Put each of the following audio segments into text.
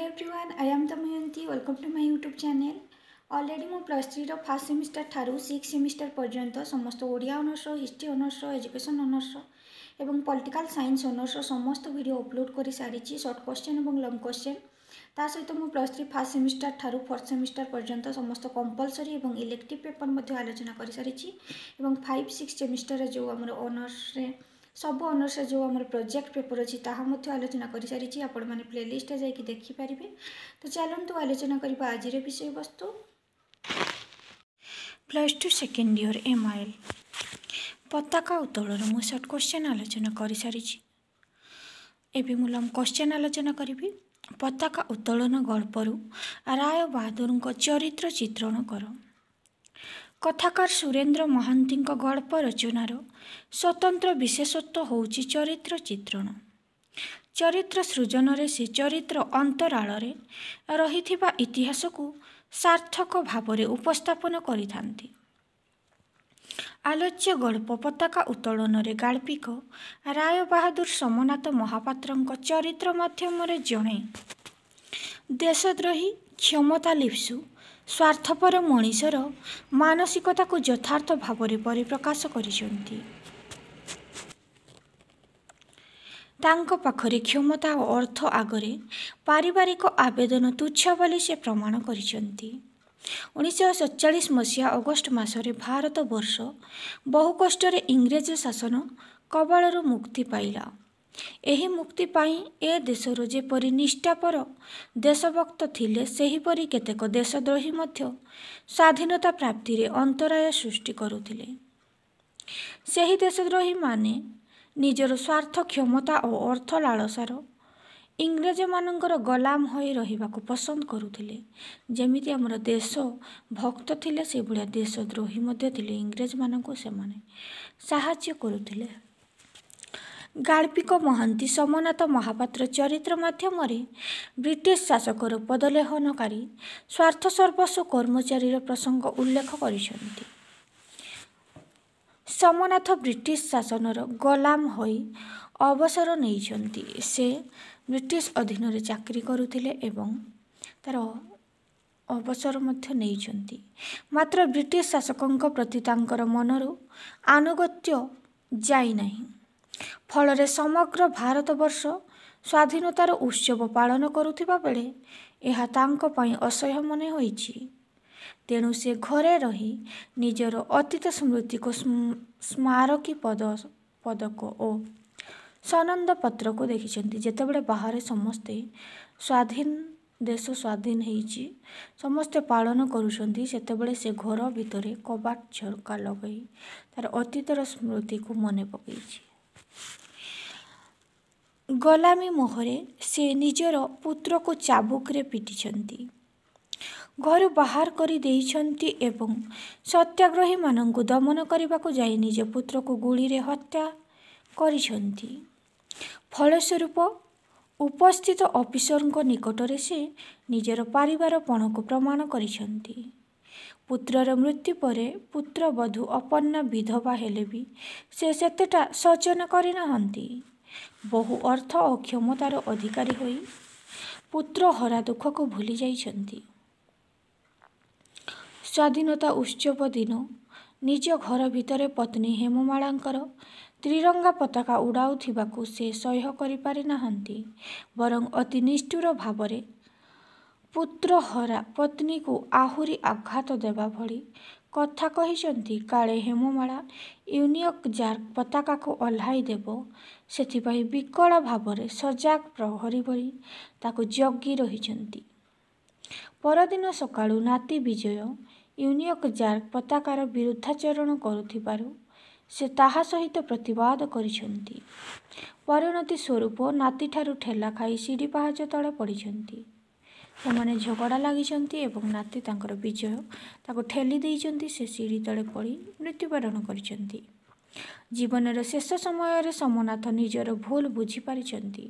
Hello everyone, I am Damayanti. Welcome to my YouTube channel. Already ମୁଁ plus ଥ୍ରୀର first semester ଠାରୁ six semester ପର୍ଯ୍ୟନ୍ତ ସମସ୍ତ Odia honours history honours education honours ଏବଂ political science ଅନର୍ସର ସମସ୍ତ ଭିଡ଼ିଓ ଅପଲୋଡ଼ କରିସାରିଛି ସର୍ଟ କ୍ୱେଶ୍ଚନ୍ ଏବଂ ଲଙ୍ଗ୍ କ୍ୱେଶ୍ଚନ୍ ତା ସହିତ ମୁଁ ପ୍ଲସ୍ ଥ୍ରୀ ଫାର୍ଷ୍ଟ ସେମିଷ୍ଟାର ଠାରୁ ଫୋର୍ଥ ସେମିଷ୍ଟାର ପର୍ଯ୍ୟନ୍ତ ସମସ୍ତ କମ୍ପଲସରୀ ଏବଂ ଇଲେକ୍ଟିଭ୍ ପେପର୍ ମଧ୍ୟ ଆଲୋଚନା କରିସାରିଛି ଏବଂ ଫାଇଭ୍ ସିକ୍ସ ସେମିଷ୍ଟାରରେ ଯେଉଁ ଆମର ଅନର୍ସରେ ସବୁ ଅନର୍ସରେ ଯେଉଁ ଆମର ପ୍ରୋଜେକ୍ଟ ପେପର୍ ଅଛି ତାହା ମଧ୍ୟ ଆଲୋଚନା କରିସାରିଛି ଆପଣମାନେ ପ୍ଲେଲିଷ୍ଟରେ ଯାଇକି ଦେଖିପାରିବେ ତ ଚାଲନ୍ତୁ ଆଲୋଚନା କରିବା ଆଜିର ବିଷୟବସ୍ତୁ plus two second year M I L ପତାକା ଉତ୍ତୋଳନ ମୁଁ ସର୍ଟ କ୍ୱେଶ୍ଚେନ୍ ଆଲୋଚନା କରିସାରିଛି ଏବେ ମୁଁ ଲଙ୍ଗ କ୍ୱେଶ୍ଚେନ୍ ଆଲୋଚନା କରିବି ପତାକା ଉତ୍ତୋଳନ ଗଳ୍ପରୁ ରାୟ ବାହାଦୁରଙ୍କ ଚରିତ୍ର ଚିତ୍ରଣ କର କଥାକାର ସୁରେନ୍ଦ୍ର ମହାନ୍ତିଙ୍କ ଗଳ୍ପ ରଚନାର ସ୍ୱତନ୍ତ୍ର ବିଶେଷତ୍ୱ ହେଉଛି ଚରିତ୍ର ଚିତ୍ରଣ ଚରିତ୍ର ସୃଜନରେ ସେ ଚରିତ୍ର ଅନ୍ତରାଳରେ ରହିଥିବା ଇତିହାସକୁ ସାର୍ଥକ ଭାବରେ ଉପସ୍ଥାପନ କରିଥାନ୍ତି ଆଲୋଚ୍ୟ ଗଳ୍ପ ପତାକା ଉତ୍ତୋଳନରେ ଗାଳ୍ପିକ ରାୟ ବାହାଦୁର ସୋମନାଥ ମହାପାତ୍ରଙ୍କ ଚରିତ୍ର ମାଧ୍ୟମରେ ଜଣେ ଦେଶଦ୍ରୋହୀ କ୍ଷମତା ଲିପ୍ସୁ ସ୍ୱାର୍ଥପର ମଣିଷର ମାନସିକତାକୁ ଯଥାର୍ଥ ଭାବରେ ପରିପ୍ରକାଶ କରିଛନ୍ତି ତାଙ୍କ ପାଖରେ କ୍ଷମତା ଓ ଅର୍ଥ ଆଗରେ ପାରିବାରିକ ଆବେଦନ ତୁଚ୍ଛ ବୋଲି ସେ ପ୍ରମାଣ କରିଛନ୍ତି ଉଣେଇଶହ ସତଚାଳିଶ ମସିହା ଅଗଷ୍ଟ ମାସରେ ଭାରତ ବର୍ଷ ବହୁ କଷ୍ଟରେ ଇଂରେଜ ଶାସନ କବଳରୁ ମୁକ୍ତି ପାଇଲା ଏହି ମୁକ୍ତି ପାଇଁ ଏ ଦେଶରୁ ଯେପରି ନିଷ୍ଠାପର ଦେଶଭକ୍ତ ଥିଲେ ସେହିପରି କେତେକ ଦେଶଦ୍ରୋହୀ ମଧ୍ୟ ସ୍ୱାଧୀନତା ପ୍ରାପ୍ତିରେ ଅନ୍ତରାୟ ସୃଷ୍ଟି କରୁଥିଲେ ସେହି ଦେଶଦ୍ରୋହୀମାନେ ନିଜର ସ୍ୱାର୍ଥ କ୍ଷମତା ଓ ଅର୍ଥ ଲାଳସାର ଇଂରେଜମାନଙ୍କର ଗୋଲାମ ହୋଇ ରହିବାକୁ ପସନ୍ଦ କରୁଥିଲେ ଯେମିତି ଆମର ଦେଶ ଭକ୍ତ ଥିଲେ ସେଭଳିଆ ଦେଶଦ୍ରୋହୀ ମଧ୍ୟ ଥିଲେ ଇଂରେଜମାନଙ୍କୁ ସେମାନେ ସାହାଯ୍ୟ କରୁଥିଲେ ଗାଳ୍ପିକ ମହାନ୍ତି ସୋମନାଥ ମହାପାତ୍ର ଚରିତ୍ର ମାଧ୍ୟମରେ ବ୍ରିଟିଶ ଶାସକର ପଦଲେହନକାରୀ ସ୍ୱାର୍ଥ ସର୍ବସ୍ୱ କର୍ମଚାରୀର ପ୍ରସଙ୍ଗ ଉଲ୍ଲେଖ କରିଛନ୍ତି ସୋମନାଥ ବ୍ରିଟିଶ ଶାସନର ଗୋଲାମ ହୋଇ ଅବସର ନେଇଛନ୍ତି ସେ ବ୍ରିଟିଶ ଅଧୀନରେ ଚାକିରି କରୁଥିଲେ ଏବଂ ତା'ର ଅବସର ମଧ୍ୟ ନେଇଛନ୍ତି ମାତ୍ର ବ୍ରିଟିଶ ଶାସକଙ୍କ ପ୍ରତି ତାଙ୍କର ମନରୁ ଆନୁଗତ୍ୟ ଯାଇନାହିଁ ଫଳରେ ସମଗ୍ର ଭାରତବର୍ଷ ସ୍ୱାଧୀନତାର ଉତ୍ସବ ପାଳନ କରୁଥିବା ବେଳେ ଏହା ତାଙ୍କ ପାଇଁ ଅସହ୍ୟ ମନେ ହୋଇଛି ତେଣୁ ସେ ଘରେ ରହି ନିଜର ଅତୀତ ସ୍ମୃତିକୁ ସ୍ମାରକୀ ପଦ ପଦକ ଓ ସନନ୍ଦ ପତ୍ରକୁ ଦେଖିଛନ୍ତି ଯେତେବେଳେ ବାହାରେ ସମସ୍ତେ ସ୍ୱାଧୀନ ଦେଶ ସ୍ୱାଧୀନ ହୋଇଛି ସମସ୍ତେ ପାଳନ କରୁଛନ୍ତି ସେତେବେଳେ ସେ ଘର ଭିତରେ କବାଟ ଝରକା ଲଗାଇ ତା'ର ଅତୀତର ସ୍ମୃତିକୁ ମନେ ପକାଇଛି ଗଲାମୀ ମୋହରେ ସେ ନିଜର ପୁତ୍ରକୁ ଚାବୁକରେ ପିଟିଛନ୍ତି ଘରୁ ବାହାର କରିଦେଇଛନ୍ତି ଏବଂ ସତ୍ୟାଗ୍ରହୀମାନଙ୍କୁ ଦମନ କରିବାକୁ ଯାଇ ନିଜ ପୁତ୍ରକୁ ଗୁଳିରେ ହତ୍ୟା କରିଛନ୍ତି ଫଳସ୍ୱରୂପ ଉପସ୍ଥିତ ଅଫିସରଙ୍କ ନିକଟରେ ସେ ନିଜର ପଣକୁ ପ୍ରମାଣ କରିଛନ୍ତି ପୁତ୍ରର ମୃତ୍ୟୁ ପରେ ପୁତ୍ରବଧୂ ଅପନ୍ନା ବିଧବା ହେଲେ ବି ସେ ସେତେଟା ସଚେନ କରିନାହାନ୍ତି ବହୁ ଅର୍ଥ ଓ କ୍ଷମତାର ଅଧିକାରୀ ହୋଇ ପୁତ୍ର ହରା ଦୁଃଖକୁ ଭୁଲି ଯାଇଛନ୍ତି ସ୍ୱାଧୀନତା ଉତ୍ସବ ଦିନ ନିଜ ଘର ଭିତରେ ପତ୍ନୀ ହେମମାଳାଙ୍କର ତ୍ରିରଙ୍ଗା ପତାକା ଉଡ଼ାଉଥିବାକୁ ସେ ସହ୍ୟ କରିପାରିନାହାନ୍ତି ବରଂ ଅତି ନିଷ୍ଠୁର ଭାବରେ ପୁତ୍ର ହରା ପତ୍ନୀକୁ ଆହୁରି ଆଘାତ ଦେବା ଭଳି କଥା କହିଛନ୍ତି କାଳେ ହେମମାଳା ୟୁନିୟକ୍ ଜାର୍କ ପତାକାକୁ ଓହ୍ଲାଇ ଦେବ ସେଥିପାଇଁ ବିକଳ ଭାବରେ ସଜାଗ ପ୍ରହରୀ ଭଳି ତାକୁ ଜଗି ରହିଛନ୍ତି ପରଦିନ ସକାଳୁ ନାତି ବିଜୟ ୟୁନିୟକ ଜାର୍କ ପତାକାର ବିରୁଦ୍ଧାଚରଣ କରୁଥିବାରୁ ସେ ତାହା ସହିତ ପ୍ରତିବାଦ କରିଛନ୍ତି ପରିଣତି ସ୍ୱରୂପ ନାତିଠାରୁ ଠେଲା ଖାଇ ସିଡ଼ି ପାହାଚ ତଳେ ପଡ଼ିଛନ୍ତି ସେମାନେ ଝଗଡ଼ା ଲାଗିଛନ୍ତି ଏବଂ ନାତି ତାଙ୍କର ବିଜୟ ତାକୁ ଠେଲି ଦେଇଛନ୍ତି ସେ ସିଡ଼ି ତଳେ ପଡ଼ି ମୃତ୍ୟୁବରଣ କରିଛନ୍ତି ଜୀବନର ଶେଷ ସମୟରେ ସୋମନାଥ ନିଜର ଭୁଲ ବୁଝିପାରିଛନ୍ତି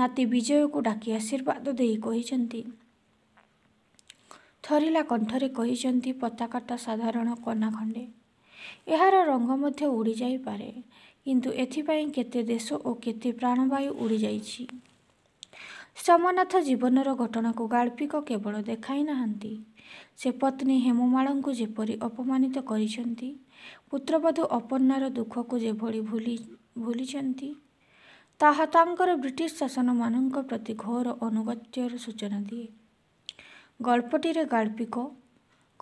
ନାତି ବିଜୟକୁ ଡାକି ଆଶୀର୍ବାଦ ଦେଇ କହିଛନ୍ତି ଥରିଲା କଣ୍ଠରେ କହିଛନ୍ତି ପତାକାଟା ସାଧାରଣ କନା ଖଣ୍ଡେ ଏହାର ରଙ୍ଗ ମଧ୍ୟ ଉଡ଼ିଯାଇପାରେ କିନ୍ତୁ ଏଥିପାଇଁ କେତେ ଦେଶ ଓ କେତେ ପ୍ରାଣବାୟୁ ଉଡ଼ିଯାଇଛି ସୋମନାଥ ଜୀବନର ଘଟଣାକୁ ଗାଳ୍ପିକ କେବଳ ଦେଖାଇ ନାହାନ୍ତି ସେ ପତ୍ନୀ ହେମମାଳଙ୍କୁ ଯେପରି ଅପମାନିତ କରିଛନ୍ତି ପୁତ୍ରବଧୁ ଅପର୍ଣ୍ଣାର ଦୁଃଖକୁ ଯେଭଳି ଭୁଲି ଭୁଲିଛନ୍ତି ତାହା ତାଙ୍କର ବ୍ରିଟିଶ ଶାସନମାନଙ୍କ ପ୍ରତି ଘୋର ଅନୁଗତ୍ୟର ସୂଚନା ଦିଏ ଗଳ୍ପଟିରେ ଗାଳ୍ପିକ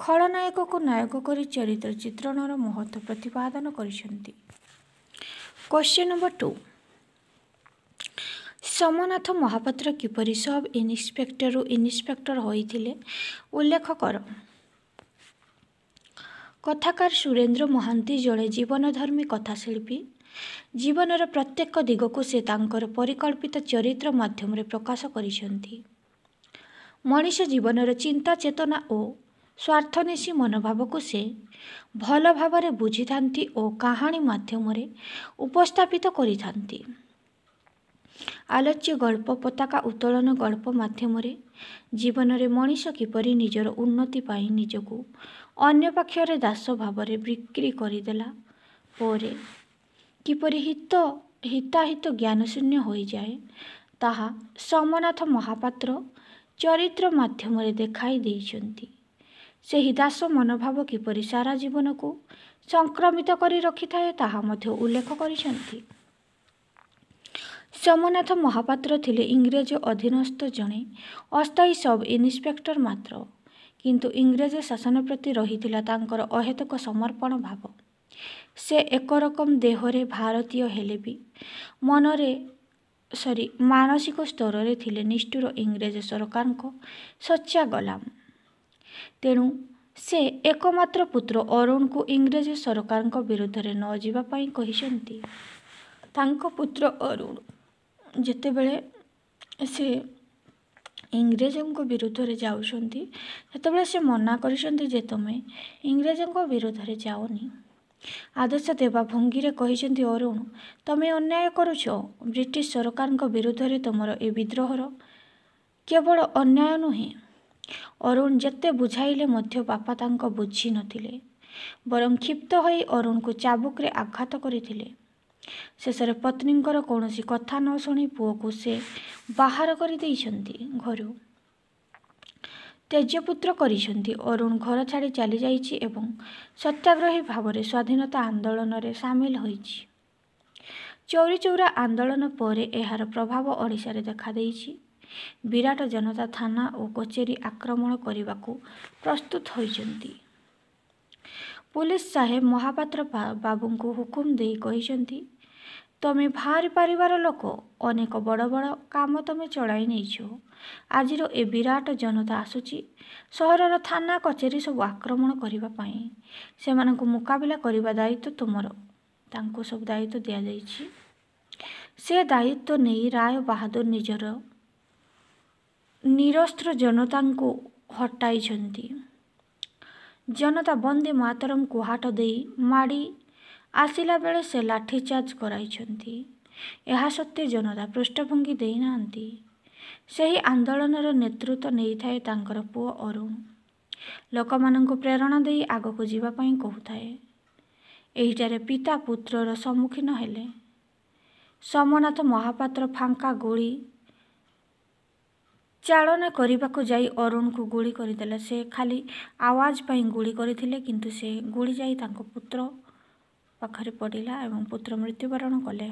ଖଳନାୟକକୁ ନାୟକ କରି ଚରିତ୍ର ଚିତ୍ରଣର ମହତ୍ଵ ପ୍ରତିପାଦନ କରିଛନ୍ତି question number two Somnath Mahapatra କିପରି ସବ୍ ଇନ୍ସପେକ୍ଟରରୁ ଇନ୍ସପେକ୍ଟର ହୋଇଥିଲେ ଉଲ୍ଲେଖ କର কথাকার ସୁରେନ୍ଦ୍ର ମହାନ୍ତି ଜଣେ ଜୀବନଧର୍ମୀ କଥାଶିଳ୍ପୀ ଜୀବନର ପ୍ରତ୍ୟେକ ଦିଗକୁ ସେ ତାଙ୍କର ପରିକଳ୍ପିତ ଚରିତ୍ର ମାଧ୍ୟମରେ ପ୍ରକାଶ କରିଛନ୍ତି ମଣିଷ ଜୀବନର ଚିନ୍ତା ଚେତନା ଓ ସ୍ୱାର୍ଥନ୍ୱେଷୀ ମନୋଭାବକୁ ସେ ଭଲ ଭାବରେ ବୁଝିଥାନ୍ତି ଓ କାହାଣୀ ମାଧ୍ୟମରେ ଉପସ୍ଥାପିତ କରିଥାନ୍ତି ଆଲୋଚ୍ୟ ଗଳ୍ପ ପତାକା ଉତ୍ତୋଳନ ଗଳ୍ପ ମାଧ୍ୟମରେ ଜୀବନରେ ମଣିଷ କିପରି ନିଜର ଉନ୍ନତି ପାଇଁ ନିଜକୁ ଅନ୍ୟ ପକ୍ଷରେ ଦାସ ଭାବରେ ବିକ୍ରି କରିଦେଲା ପରେ କିପରି ହିତ ହିତାହିତ ଜ୍ଞାନଶୂନ୍ୟ ହୋଇଯାଏ ତାହା ସୋମନାଥ ମହାପାତ୍ର ଚରିତ୍ର ମାଧ୍ୟମରେ ଦେଖାଇ ଦେଇଛନ୍ତି ସେହି ଦାସ ମନୋଭାବ କିପରି ସାରା ଜୀବନକୁ ସଂକ୍ରମିତ କରି ରଖିଥାଏ ତାହା ମଧ୍ୟ ଉଲ୍ଲେଖ କରିଛନ୍ତି ସୋମନାଥ ମହାପାତ୍ର ଥିଲେ ଇଂରେଜ ଅଧୀନସ୍ଥ ଜଣେ ଅସ୍ଥାୟୀ ସବ୍ ଇନ୍ସପେକ୍ଟର ମାତ୍ର କିନ୍ତୁ ଇଂରେଜ ଶାସନ ପ୍ରତି ରହିଥିଲା ତାଙ୍କର ଅହେତୁକ ସମର୍ପଣ ଭାବ ସେ ଏକ ରକମ ଦେହରେ ଭାରତୀୟ ହେଲେ ବି ମନରେ ସରି ମାନସିକ ସ୍ତରରେ ଥିଲେ ନିଷ୍ଠୁର ଇଂରେଜ ସରକାରଙ୍କ ସଚ୍ଚା ଗୋଲାମ ତେଣୁ ସେ ଏକମାତ୍ର ପୁତ୍ର ଅରୁଣଙ୍କୁ ଇଂରେଜ ସରକାରଙ୍କ ବିରୁଦ୍ଧରେ ନ ଯିବା ପାଇଁ କହିଛନ୍ତି ତାଙ୍କ ପୁତ୍ର ଅରୁଣ ଯେତେବେଳେ ସେ ଇଂରେଜଙ୍କ ବିରୁଦ୍ଧରେ ଯାଉଛନ୍ତି ସେତେବେଳେ ସେ ମନା କରିଛନ୍ତି ଯେ ତୁମେ ଇଂରେଜଙ୍କ ବିରୁଦ୍ଧରେ ଯାଅନି ଆଦର୍ଶ ଦେବା ଭଙ୍ଗୀରେ କହିଛନ୍ତି ଅରୁଣ ତୁମେ ଅନ୍ୟାୟ କରୁଛ ବ୍ରିଟିଶ ସରକାରଙ୍କ ବିରୁଦ୍ଧରେ ତୁମର ଏ ବିଦ୍ରୋହର କେବଳ ଅନ୍ୟାୟ ନୁହେଁ ଅରୁଣ ଯେତେ ବୁଝାଇଲେ ମଧ୍ୟ ବାପା ତାଙ୍କ ବୁଝିନଥିଲେ ବରଂ କ୍ଷିପ୍ତ ହୋଇ ଅରୁଣଙ୍କୁ ଚାବୁକରେ ଆଘାତ କରିଥିଲେ ଶେଷରେ ପତ୍ନୀଙ୍କର କୌଣସି କଥା ନ ଶୁଣି ପୁଅକୁ ସେ ବାହାର କରିଦେଇଛନ୍ତି ଘରୁ ତେଜପୁତ୍ର କରିଛନ୍ତି ଅରୁଣ ଘର ଛାଡ଼ି ଚାଲିଯାଇଛି ଏବଂ ସତ୍ୟାଗ୍ରହୀ ଭାବରେ ସ୍ୱାଧୀନତା ଆନ୍ଦୋଳନରେ ସାମିଲ ହୋଇଛି ଚୌରି ଚୌରା ଆନ୍ଦୋଳନ ପରେ ଏହାର ପ୍ରଭାବ ଓଡ଼ିଶାରେ ଦେଖାଦେଇଛି ବିରାଟ ଜନତା ଥାନା ଓ କଚେରୀ ଆକ୍ରମଣ କରିବାକୁ ପ୍ରସ୍ତୁତ ହୋଇଛନ୍ତି ପୁଲିସ୍ ସାହେବ ମହାପାତ୍ର ବାବୁଙ୍କୁ ହୁକୁମ ଦେଇ କହିଛନ୍ତି ତୁମେ ଭାରି ପାରିବାର ଲୋକ ଅନେକ ବଡ଼ ବଡ଼ କାମ ତୁମେ ଚଳାଇ ନେଇଛ ଆଜିର ଏ ବିରାଟ ଜନତା ଆସୁଛି ସହରର ଥାନା କଚେରୀ ସବୁ ଆକ୍ରମଣ କରିବା ପାଇଁ ସେମାନଙ୍କୁ ମୁକାବିଲା କରିବା ଦାୟିତ୍ୱ ତୁମର ତାଙ୍କୁ ସବୁ ଦାୟିତ୍ୱ ଦିଆଯାଇଛି ସେ ଦାୟିତ୍ୱ ନେଇ ରାୟ ବାହାଦୁର ନିଜର ନିରସ୍ତ୍ର ଜନତାଙ୍କୁ ହଟାଇଛନ୍ତି ଜନତା ବନ୍ଦେ ମାତରଙ୍କୁ ହାଟ ଦେଇ ମାଡ଼ି ଆସିଲା ବେଳେ ସେ ଲାଠି ଚାର୍ଜ କରାଇଛନ୍ତି ଏହା ସତ୍ତ୍ୱେ ଜନତା ପୃଷ୍ଠଭଙ୍ଗୀ ଦେଇନାହାନ୍ତି ସେହି ଆନ୍ଦୋଳନର ନେତୃତ୍ୱ ନେଇଥାଏ ତାଙ୍କର ପୁଅ ଅରୁଣ ଲୋକମାନଙ୍କୁ ପ୍ରେରଣା ଦେଇ ଆଗକୁ ଯିବା ପାଇଁ କହୁଥାଏ ଏହିଠାରେ ପିତା ପୁତ୍ରର ସମ୍ମୁଖୀନ ହେଲେ ସୋମନାଥ ମହାପାତ୍ର ଫାଙ୍କା ଗୁଳି ଚାଳନା କରିବାକୁ ଯାଇ ଅରୁଣଙ୍କୁ ଗୁଳି କରିଦେଲେ ସେ ଖାଲି ଆୱାଜ ପାଇଁ ଗୁଳି କରିଥିଲେ କିନ୍ତୁ ସେ ଗୁଳି ଯାଇ ତାଙ୍କ ପୁତ୍ର ପାଖରେ ପଡ଼ିଲା ଏବଂ ପୁତ୍ର ମୃତ୍ୟୁବରଣ କଲେ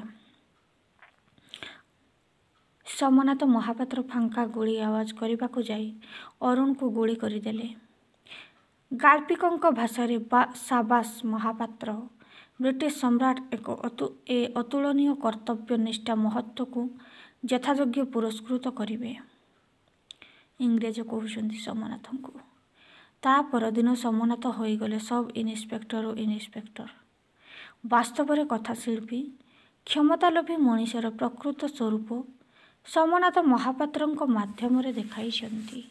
ସୋମନାଥ ମହାପାତ୍ର ଫାଙ୍କା ଗୁଳି ଆବାଜ କରିବାକୁ ଯାଇ ଅରୁଣଙ୍କୁ ଗୁଳି କରିଦେଲେ ଗାଳ୍ପିକଙ୍କ ଭାଷାରେ ବା ସାବାସ ମହାପାତ୍ର ବ୍ରିଟିଶ ସମ୍ରାଟ ଏକ ଏ ଅତୁଳନୀୟ କର୍ତ୍ତବ୍ୟ ନିଷ୍ଠା ମହତ୍ଵକୁ ଯଥାଯୋଗ୍ୟ ପୁରସ୍କୃତ କରିବେ ଇଂରେଜ କହୁଛନ୍ତି ସୋମନାଥଙ୍କୁ ତା ପରଦିନ ସୋମନାଥ ହୋଇଗଲେ ସବ୍ ଇନ୍ସପେକ୍ଟର ଓ ଇନ୍ସପେକ୍ଟର ବାସ୍ତବରେ କଥା ଶିଳ୍ପୀ କ୍ଷମତା ଲୋଭୀ ମଣିଷର ପ୍ରକୃତ ସ୍ୱରୂପ ସମନାଥ ମହାପାତ୍ରଙ୍କ ମାଧ୍ୟମରେ ଦେଖାଇଛନ୍ତି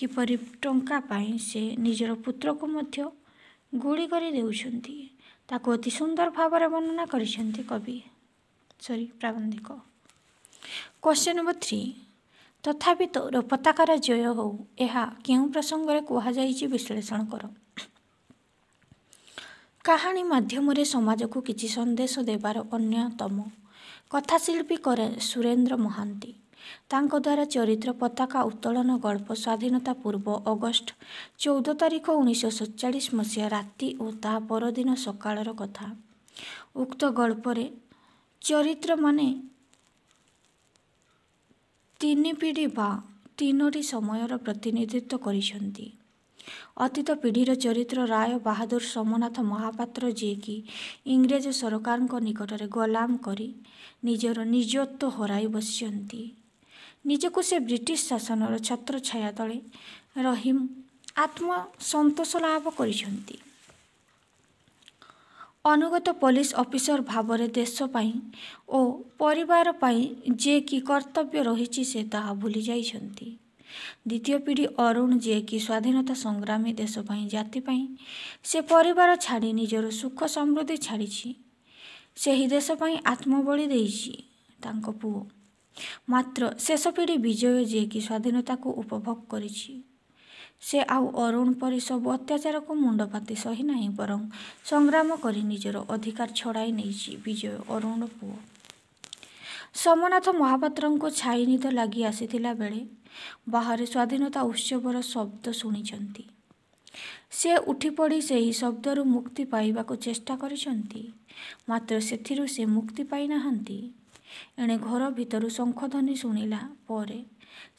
କିପରି ଟଙ୍କା ପାଇଁ ସେ ନିଜର ପୁତ୍ରକୁ ମଧ୍ୟ ଗୁଳି କରି ଦେଉଛନ୍ତି ତାକୁ ଅତି ସୁନ୍ଦର ଭାବରେ ବର୍ଣ୍ଣନା କରିଛନ୍ତି କବି ସରି ପ୍ରାବନ୍ଧିକ କ୍ୱେଶ୍ଚିନ୍ ନମ୍ବର ଥ୍ରୀ ତଥାପି ତୋର ପତାକାର ଜୟ ହେଉ ଏହା କେଉଁ ପ୍ରସଙ୍ଗରେ କୁହାଯାଇଛି ବିଶ୍ଳେଷଣ କର କାହାଣୀ ମାଧ୍ୟମରେ ସମାଜକୁ କିଛି ସନ୍ଦେଶ ଦେବାର ଅନ୍ୟତମ କଥାଶିଳ୍ପୀ କରେ ସୁରେନ୍ଦ୍ର ମହାନ୍ତି ତାଙ୍କ ଦ୍ୱାରା ଚରିତ୍ର ପତାକା ଉତ୍ତୋଳନ ଗଳ୍ପ ସ୍ୱାଧୀନତା ପୂର୍ବ ଅଗଷ୍ଟ ଚଉଦ ତାରିଖ ଉଣେଇଶହ ସତଚାଳିଶ ମସିହା ରାତି ଓ ତାହା ପରଦିନ ସକାଳର କଥା ଉକ୍ତ ଗଳ୍ପରେ ଚରିତ୍ରମାନେ ତିନି ପିଢ଼ି ବା ତିନୋଟି ସମୟର ପ୍ରତିନିଧିତ୍ୱ କରିଛନ୍ତି ଅତୀତ ପିଢ଼ିର ଚରିତ୍ର ରାୟ ବାହାଦୁର ସୋମନାଥ ମହାପାତ୍ର ଯିଏକି ଇଂରେଜ ସରକାରଙ୍କ ନିକଟରେ ଗୋଲାମ କରି ନିଜର ନିଜତ୍ୱ ହରାଇ ବସିଛନ୍ତି ନିଜକୁ ସେ ବ୍ରିଟିଶ ଶାସନର ଛତ୍ର ଛାୟା ତଳେ ରହି ଆତ୍ମସନ୍ତୋଷ ଲାଭ କରିଛନ୍ତି ଅନୁଗତ ପୋଲିସ ଅଫିସର ଭାବରେ ଦେଶ ପାଇଁ ଓ ପରିବାର ପାଇଁ ଯିଏକି କର୍ତ୍ତବ୍ୟ ରହିଛି ସେ ତାହା ଭୁଲି ଯାଇଛନ୍ତି ଦ୍ୱିତୀୟ ପିଢ଼ି ଅରୁଣ ଯିଏକି ସ୍ୱାଧୀନତା ସଂଗ୍ରାମୀ ଦେଶ ପାଇଁ ଜାତି ପାଇଁ ସେ ପରିବାର ଛାଡ଼ି ନିଜର ସୁଖ ସମୃଦ୍ଧି ଛାଡ଼ିଛି ସେହି ଦେଶ ପାଇଁ ଆତ୍ମବଳି ଦେଇଛି ତାଙ୍କ ପୁଅ ମାତ୍ର ଶେଷ ପିଢ଼ି ବିଜୟ ଯିଏକି ସ୍ୱାଧୀନତାକୁ ଉପଭୋଗ କରିଛି ସେ ଆଉ ଅରୁଣ ପରି ସବୁ ଅତ୍ୟାଚାରକୁ ମୁଣ୍ଡ ପାତି ସହି ନାହିଁ ବରଂ ସଂଗ୍ରାମ କରି ନିଜର ଅଧିକାର ଛଡ଼ାଇ ନେଇଛି ବିଜୟ ଅରୁଣ ପୁଅ ସୋମନାଥ ମହାପାତ୍ରଙ୍କୁ ଛାଇନିଦ ଲାଗି ଆସିଥିଲା ବେଳେ ବାହାରେ ସ୍ୱାଧୀନତା ଉତ୍ସବର ଶବ୍ଦ ଶୁଣିଛନ୍ତି ସେ ଉଠି ପଡ଼ି ସେହି ଶବ୍ଦରୁ ମୁକ୍ତି ପାଇବାକୁ ଚେଷ୍ଟା କରିଛନ୍ତି ମାତ୍ର ସେଥିରୁ ସେ ମୁକ୍ତି ପାଇନାହାନ୍ତି ଏଣେ ଘର ଭିତରୁ ଶଙ୍ଖଧ୍ୱନି ଶୁଣିଲା ପରେ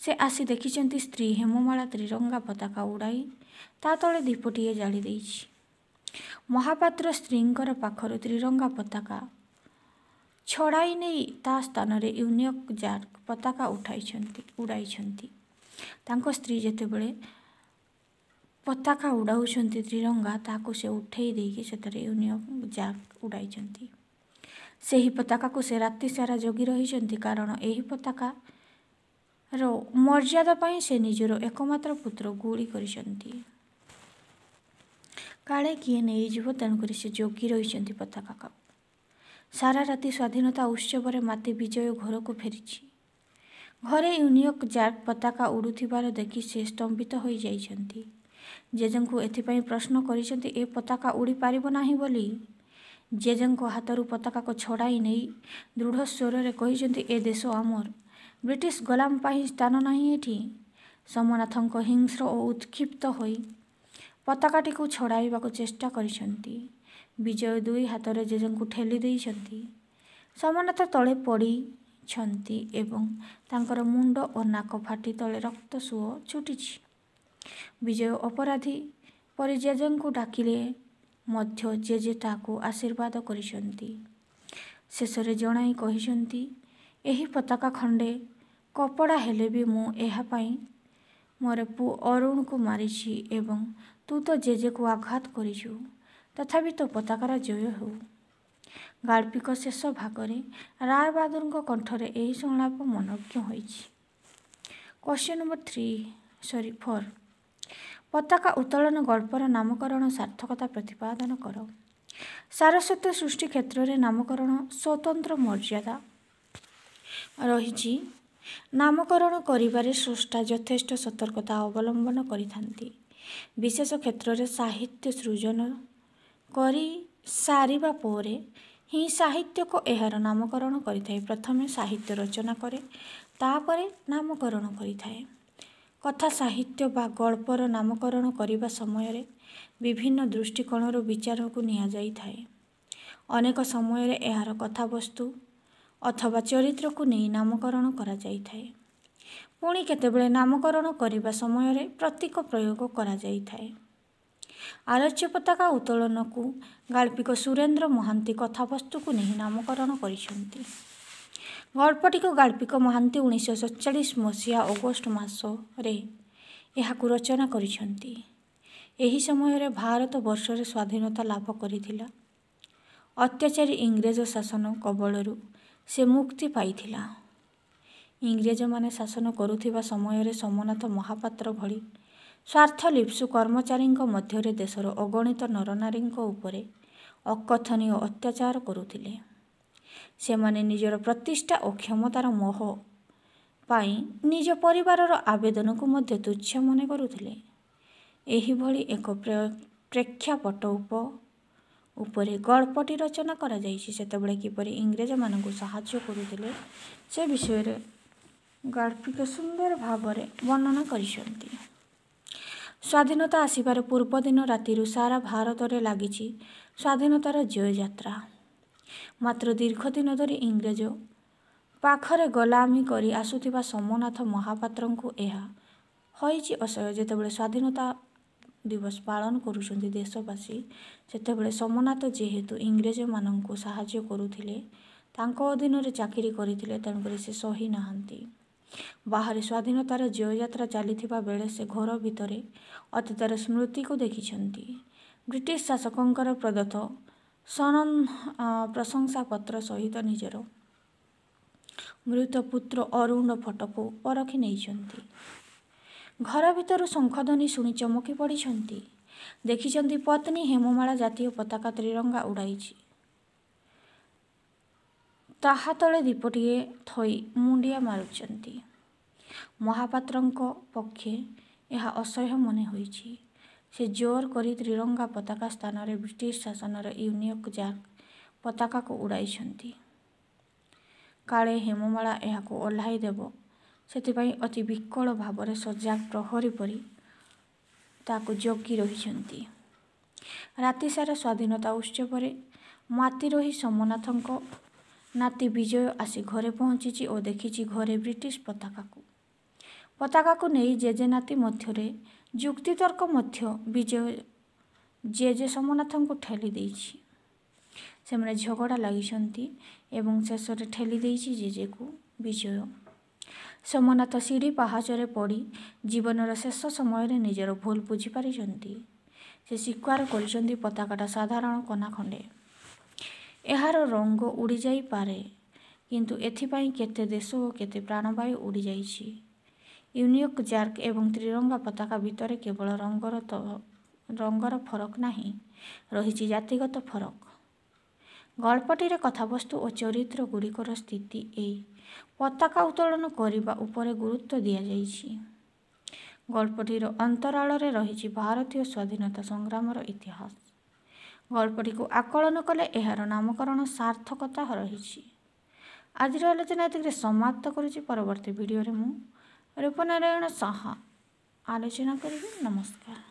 ସେ ଆସି ଦେଖିଛନ୍ତି ସ୍ତ୍ରୀ ହେମମାଳା ତ୍ରିରଙ୍ଗା ପତାକା ଉଡ଼ାଇ ତା ତଳେ ଦୀପଟିଏ ଜାଳି ଦେଇଛି ମହାପାତ୍ର ସ୍ତ୍ରୀଙ୍କର ପାଖରୁ ତ୍ରିରଙ୍ଗା ପତାକା ଛଡ଼ାଇ ନେଇ ତା ସ୍ଥାନରେ ୟୁନିୟକ୍ ଜାର୍କ ପତାକା ଉଠାଇଛନ୍ତି ଉଡ଼ାଇଛନ୍ତି ତାଙ୍କ ସ୍ତ୍ରୀ ଯେତେବେଳେ ପତାକା ଉଡ଼ାଉଛନ୍ତି ତ୍ରିରଙ୍ଗା ତାହାକୁ ସେ ଉଠାଇ ଦେଇକି ସେଥିରେ ୟୁନିୟକ୍ ଜାର୍କ ଉଡ଼ାଇଛନ୍ତି ସେହି ପତାକାକୁ ସେ ରାତି ସାରା ଜଗି ରହିଛନ୍ତି କାରଣ ଏହି ପତାକାର ମର୍ଯ୍ୟାଦା ପାଇଁ ସେ ନିଜର ଏକମାତ୍ର ପୁତ୍ର ଗୁଳି କରିଛନ୍ତି କାଳେ କିଏ ନେଇଯିବ ତେଣୁକରି ସେ ଜଗି ରହିଛନ୍ତି ପତାକାକୁ ସାରା ରାତି ସ୍ୱାଧୀନତା ଉତ୍ସବରେ ମାତି ବିଜୟ ଘରକୁ ଫେରିଛି ଘରେ ୟୁନିୟକ୍ ଜାର୍କ ପତାକା ଉଡ଼ୁଥିବାର ଦେଖି ସେ ସ୍ତମ୍ଭିତ ହୋଇଯାଇଛନ୍ତି ଜେଜେଙ୍କୁ ଏଥିପାଇଁ ପ୍ରଶ୍ନ କରିଛନ୍ତି ଏ ପତାକା ଉଡ଼ିପାରିବ ନାହିଁ ବୋଲି ଜେଜେଙ୍କ ହାତରୁ ପତାକାକୁ ଛଡ଼ାଇ ନେଇ ଦୃଢ଼ ସ୍ୱରରେ କହିଛନ୍ତି ଏ ଦେଶ ଆମର ବ୍ରିଟିଶ ଗୋଲାମ ପାଇଁ ସ୍ଥାନ ନାହିଁ ଏଠି ସୋମନାଥଙ୍କ ହିଂସ୍ର ଓ ଉତ୍କ୍ଷିପ୍ତ ହୋଇ ପତାକାଟିକୁ ଛଡ଼ାଇବାକୁ ଚେଷ୍ଟା କରିଛନ୍ତି ବିଜୟ ଦୁଇ ହାତରେ ଜେଜେଙ୍କୁ ଠେଲି ଦେଇଛନ୍ତି ସମାନତା ତଳେ ପଡ଼ିଛନ୍ତି ଏବଂ ତାଙ୍କର ମୁଣ୍ଡ ଓ ନାକ ଫାଟି ତଳେ ରକ୍ତ ସୁଅ ଛୁଟିଛି ବିଜୟ ଅପରାଧୀ ପରି ଜେଜେଙ୍କୁ ଡାକିଲେ ମଧ୍ୟ ଜେଜେ ତାହାକୁ ଆଶୀର୍ବାଦ କରିଛନ୍ତି ଶେଷରେ ଜଣାଇ କହିଛନ୍ତି ଏହି ପତାକା ଖଣ୍ଡେ କପଡ଼ା ହେଲେ ବି ମୁଁ ଏହା ପାଇଁ ମୋର ପୁଅ ଅରୁଣକୁ ମାରିଛି ଏବଂ ତୁ ତ ଜେଜେକୁ ଆଘାତ କରିଛୁ ତଥାପି ତୋ ପତାକାର ଜୟ ହେଉ ଗାଳ୍ପିକ ଶେଷ ଭାଗରେ ରାୟ ବାହାଦୁରଙ୍କ କଣ୍ଠରେ ଏହି ସଂଳାପ ମନଜ୍ଞ ହୋଇଛି question number three sorry four ପତାକା ଉତ୍ତୋଳନ ଗଳ୍ପର ନାମକରଣ ସାର୍ଥକତା ପ୍ରତିପାଦନ କର ସାରସ୍ୱତ ସୃଷ୍ଟି କ୍ଷେତ୍ରରେ ନାମକରଣ ସ୍ୱତନ୍ତ୍ର ମର୍ଯ୍ୟାଦା ରହିଛି ନାମକରଣ କରିବାରେ ସୃଷ୍ଟା ଯଥେଷ୍ଟ ସତର୍କତା ଅବଲମ୍ବନ କରିଥାନ୍ତି ବିଶେଷ କ୍ଷେତ୍ରରେ ସାହିତ୍ୟ ସୃଜନ କରିସାରିବା ପରେ ହିଁ ସାହିତ୍ୟକୁ ଏହାର ନାମକରଣ କରିଥାଏ ପ୍ରଥମେ ସାହିତ୍ୟ ରଚନା କରେ ତାପରେ ନାମକରଣ କରିଥାଏ କଥା ସାହିତ୍ୟ ବା ଗଳ୍ପର ନାମକରଣ କରିବା ସମୟରେ ବିଭିନ୍ନ ଦୃଷ୍ଟିକୋଣରୁ ବିଚାରକୁ ନିଆଯାଇଥାଏ ଅନେକ ସମୟରେ ଏହାର କଥାବସ୍ତୁ ଅଥବା ଚରିତ୍ରକୁ ନେଇ ନାମକରଣ କରାଯାଇଥାଏ ପୁଣି କେତେବେଳେ ନାମକରଣ କରିବା ସମୟରେ ପ୍ରତୀକ ପ୍ରୟୋଗ କରାଯାଇଥାଏ ଆଲୋଚ୍ୟ ପତାକା ଉତ୍ତୋଳନକୁ ଗାଳ୍ପିକ ସୁରେନ୍ଦ୍ର ମହାନ୍ତି କଥାବସ୍ତୁକୁ ନେଇ ନାମକରଣ କରିଛନ୍ତି ଗଳ୍ପଟିକୁ ଗାଳ୍ପିକ ମହାନ୍ତି ଉଣେଇଶହ ସତଚାଳିଶ ମସିହା ଅଗଷ୍ଟ ମାସରେ ଏହାକୁ ରଚନା କରିଛନ୍ତି ଏହି ସମୟରେ ଭାରତ ବର୍ଷରେ ସ୍ୱାଧୀନତା ଲାଭ କରିଥିଲା ଅତ୍ୟାଚାରୀ ଇଂରେଜ ଶାସନ କବଳରୁ ସେ ମୁକ୍ତି ପାଇଥିଲା ଇଂରେଜମାନେ ଶାସନ କରୁଥିବା ସମୟରେ ସୋମନାଥ ମହାପାତ୍ର ଭଳି ସ୍ୱାର୍ଥ ଲିପ୍ସୁ କର୍ମଚାରୀଙ୍କ ମଧ୍ୟରେ ଦେଶର ଅଗଣିତ ନରନାରୀଙ୍କ ଉପରେ ଅକଥନୀୟ ଅତ୍ୟାଚାର କରୁଥିଲେ ସେମାନେ ନିଜର ପ୍ରତିଷ୍ଠା ଓ କ୍ଷମତାର ମୋହ ପାଇଁ ନିଜ ପରିବାରର ଆବେଦନକୁ ମଧ୍ୟ ତୁଚ୍ଛ ମନେ କରୁଥିଲେ ଏହିଭଳି ଏକ ପ୍ରେକ୍ଷାପଟ ଉପରେ ଗଳ୍ପଟି ରଚନା କରାଯାଇଛି ସେତେବେଳେ କିପରି ଇଂରେଜମାନଙ୍କୁ ସାହାଯ୍ୟ କରୁଥିଲେ ସେ ବିଷୟରେ ଗଳ୍ପିକ ସୁନ୍ଦର ଭାବରେ ବର୍ଣ୍ଣନା କରିଛନ୍ତି ସ୍ୱାଧୀନତା ଆସିବାର ପୂର୍ବଦିନ ରାତିରୁ ସାରା ଭାରତରେ ଲାଗିଛି ସ୍ୱାଧୀନତାର ଜୟଯାତ୍ରା ମାତ୍ର ଦୀର୍ଘ ଦିନ ଧରି ଇଂରେଜ ପାଖରେ ଗଲାମି କରି ଆସୁଥିବା ସୋମନାଥ ମହାପାତ୍ରଙ୍କୁ ଏହା ହୋଇଛି ଅସହ୍ୟ ଯେତେବେଳେ ସ୍ୱାଧୀନତା ଦିବସ ପାଳନ କରୁଛନ୍ତି ଦେଶବାସୀ ସେତେବେଳେ ସୋମନାଥ ଯେହେତୁ ଇଂରେଜମାନଙ୍କୁ ସାହାଯ୍ୟ କରୁଥିଲେ ତାଙ୍କ ଅଧୀନରେ ଚାକିରି କରିଥିଲେ ତେଣୁକରି ସେ ସହି ନାହାନ୍ତି ବାହାରେ ସ୍ୱାଧୀନତାର ଜୟଯାତ୍ରା ଚାଲିଥିବା ବେଳେ ସେ ଘର ଭିତରେ ଅତୀତର ସ୍ମୃତିକୁ ଦେଖିଛନ୍ତି ବ୍ରିଟିଶ ଶାସକଙ୍କର ପ୍ରଦତ୍ତ ସନନ ପତ୍ର ସହିତ ନିଜର ମୃତ ପୁତ୍ର ଅରୁଣ ଫଟୋକୁ ପରଖି ନେଇଛନ୍ତି ଘର ଭିତରୁ ଶଙ୍ଖଧ୍ୱନି ଶୁଣି ଚମକି ପଡ଼ିଛନ୍ତି ଦେଖିଛନ୍ତି ପତ୍ନୀ ହେମମାଳା ଜାତୀୟ ପତାକା ତ୍ରିରଙ୍ଗା ଉଡ଼ାଇଛି ତାହା ତଳେ ଦୀପଟିଏ ଥୋଇ ମୁଣ୍ଡିଆ ମାରୁଛନ୍ତି ମହାପାତ୍ରଙ୍କ ପକ୍ଷେ ଏହା ଅସହ୍ୟ ମନେ ହୋଇଛି ସେ ଜୋର କରି ତ୍ରିରଙ୍ଗା ପତାକା ସ୍ଥାନରେ ବ୍ରିଟିଶ ଶାସନର ୟୁନିୟକ ଜାକ୍ ପତାକାକୁ ଉଡ଼ାଇଛନ୍ତି କାଳେ ହେମମାଳା ଏହାକୁ ଓହ୍ଲାଇ ଦେବ ସେଥିପାଇଁ ଅତି ବିକଳ ଭାବରେ ସଜାଗ ପ୍ରହରୀ ପରି ତାକୁ ଜଗି ରହିଛନ୍ତି ରାତିସାରା ସ୍ୱାଧୀନତା ଉତ୍ସବରେ ମାତି ରହି ସୋମନାଥଙ୍କ ନାତି ବିଜୟ ଆସି ଘରେ ପହଞ୍ଚିଛି ଓ ଦେଖିଛି ଘରେ ବ୍ରିଟିଶ ପତାକାକୁ ପତାକାକୁ ନେଇ ଜେଜେ ନାତି ମଧ୍ୟରେ ଯୁକ୍ତିତର୍କ ମଧ୍ୟ ବିଜୟ ଜେଜେ ସୋମନାଥଙ୍କୁ ଠେଲି ଦେଇଛି ସେମାନେ ଝଗଡ଼ା ଲାଗିଛନ୍ତି ଏବଂ ଶେଷରେ ଠେଲି ଦେଇଛି ଜେଜେକୁ ବିଜୟ ସୋମନାଥ ସିଡ଼ି ପାହାଚରେ ପଡ଼ି ଜୀବନର ଶେଷ ସମୟରେ ନିଜର ଭୁଲ ବୁଝିପାରିଛନ୍ତି ସେ ସ୍ୱୀକାର କରିଛନ୍ତି ପତାକାଟା ସାଧାରଣ କନା ଖଣ୍ଡେ ଏହାର ରଙ୍ଗ ଉଡ଼ିଯାଇପାରେ କିନ୍ତୁ ଏଥିପାଇଁ କେତେ ଦେଶ ଓ କେତେ ପ୍ରାଣବାୟୁ ଉଡ଼ିଯାଇଛି ୟୁନିୟକ୍ ଜାର୍କ ଏବଂ ତ୍ରିରଙ୍ଗା ପତାକା ଭିତରେ କେବଳ ରଙ୍ଗର ତ ରଙ୍ଗର ଫରକ ନାହିଁ ରହିଛି ଜାତିଗତ ଫରକ ଗଳ୍ପଟିରେ କଥାବସ୍ତୁ ଓ ଚରିତ୍ର ଗୁଡ଼ିକର ସ୍ଥିତି ଏହି ପତାକା ଉତ୍ତୋଳନ କରିବା ଉପରେ ଗୁରୁତ୍ୱ ଦିଆଯାଇଛି ଗଳ୍ପଟିର ଅନ୍ତରାଳରେ ରହିଛି ଭାରତୀୟ ସ୍ୱାଧୀନତା ସଂଗ୍ରାମର ଇତିହାସ ଗଳ୍ପଟିକୁ ଆକଳନ କଲେ ଏହାର ନାମକରଣ ସାର୍ଥକତା ରହିଛି ଆଜିର ଆଲୋଚନା ଏତିକିରେ ସମାପ୍ତ କରୁଛି ପରବର୍ତ୍ତୀ ଭିଡ଼ିଓରେ ମୁଁ ରୂପନାରାୟଣ ଶାହା ଆଲୋଚନା କରିବି ନମସ୍କାର